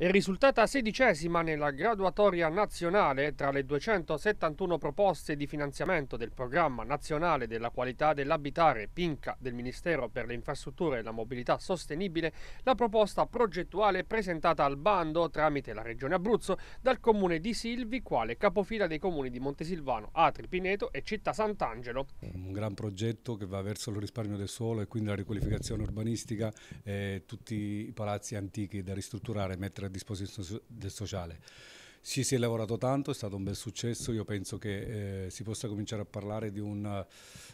È risultata sedicesima nella graduatoria nazionale tra le 271 proposte di finanziamento del Programma Nazionale della Qualità dell'Abitare PINCA del Ministero per le Infrastrutture e la Mobilità Sostenibile, la proposta progettuale presentata al bando tramite la Regione Abruzzo dal Comune di Silvi, quale capofila dei comuni di Montesilvano, Atri, Pineto e Città Sant'Angelo. Un gran progetto che va verso il risparmio del suolo e quindi la riqualificazione urbanistica, eh, tutti i palazzi antichi da ristrutturare e mettere disposizione del sociale. Sì, si è lavorato tanto, è stato un bel successo, io penso che eh, si possa cominciare a parlare di un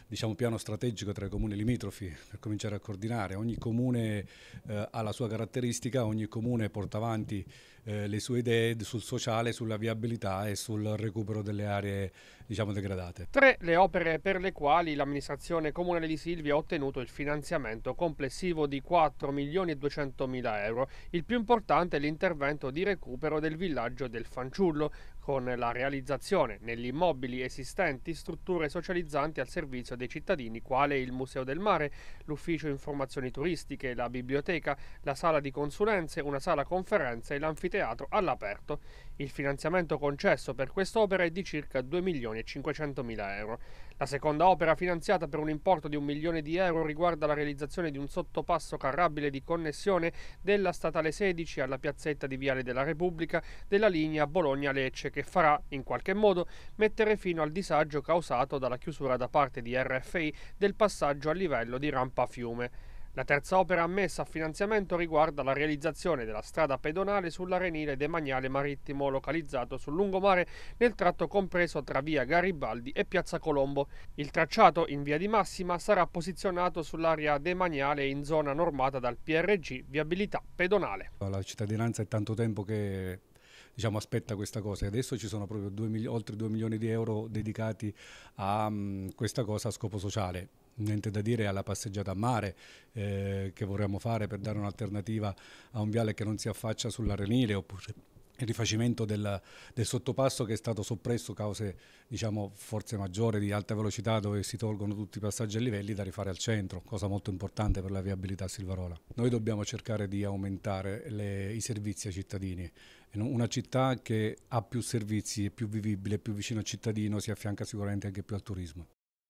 diciamo, piano strategico tra i comuni limitrofi per cominciare a coordinare. Ogni comune eh, ha la sua caratteristica, ogni comune porta avanti eh, le sue idee sul sociale, sulla viabilità e sul recupero delle aree diciamo, degradate. Tre le opere per le quali l'amministrazione comunale di Silvia ha ottenuto il finanziamento complessivo di 4 milioni e 200 mila euro. Il più importante è l'intervento di recupero del villaggio del Fondo fanciullo con la realizzazione negli immobili esistenti strutture socializzanti al servizio dei cittadini quale il Museo del Mare, l'ufficio informazioni turistiche, la biblioteca, la sala di consulenze, una sala conferenze e l'anfiteatro all'aperto. Il finanziamento concesso per quest'opera è di circa 2 milioni e 500 mila euro. La seconda opera finanziata per un importo di un milione di euro riguarda la realizzazione di un sottopasso carrabile di connessione della statale 16 alla piazzetta di Viale della Repubblica della linea a Bologna-Lecce che farà, in qualche modo, mettere fino al disagio causato dalla chiusura da parte di RFI del passaggio a livello di rampa fiume. La terza opera ammessa a finanziamento riguarda la realizzazione della strada pedonale sull'arenile demaniale marittimo localizzato sul lungomare nel tratto compreso tra via Garibaldi e piazza Colombo. Il tracciato in via di massima sarà posizionato sull'area demaniale in zona normata dal PRG viabilità pedonale. La cittadinanza è tanto tempo che diciamo, aspetta questa cosa. E adesso ci sono proprio 2 mili- oltre 2 milioni di euro dedicati a um, questa cosa a scopo sociale niente da dire alla passeggiata a mare eh, che vorremmo fare per dare un'alternativa a un viale che non si affaccia sull'Arenile oppure il rifacimento del, del, sottopasso che è stato soppresso cause diciamo, forze maggiore di alta velocità dove si tolgono tutti i passaggi a livelli da rifare al centro, cosa molto importante per la viabilità a Silvarola. Noi dobbiamo cercare di aumentare le, i servizi ai cittadini. Una città che ha più servizi, è più vivibile, è più vicina al cittadino, si affianca sicuramente anche più al turismo.